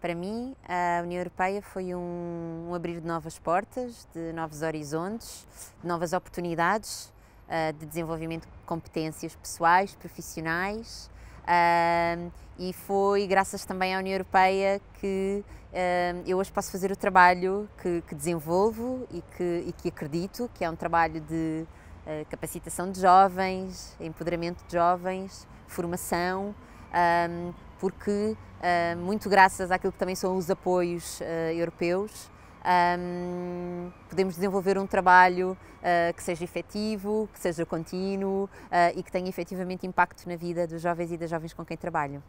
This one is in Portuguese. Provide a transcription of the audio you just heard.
Para mim, a União Europeia foi um, um abrir de novas portas, de novos horizontes, de novas oportunidades uh, de desenvolvimento de competências pessoais, profissionais. Uh, e foi graças também à União Europeia que uh, eu hoje posso fazer o trabalho que, que desenvolvo e que, e que, acredito, que é um trabalho de eh, capacitação de jovens, empoderamento de jovens, formação, ehm, porque ah, muito graças àquilo que também são os apoios ah, europeus, um, podemos desenvolver um trabalho uh, que seja efetivo, que seja contínuo uh, e que tenha efetivamente impacto na vida dos jovens e das jovens com quem trabalho.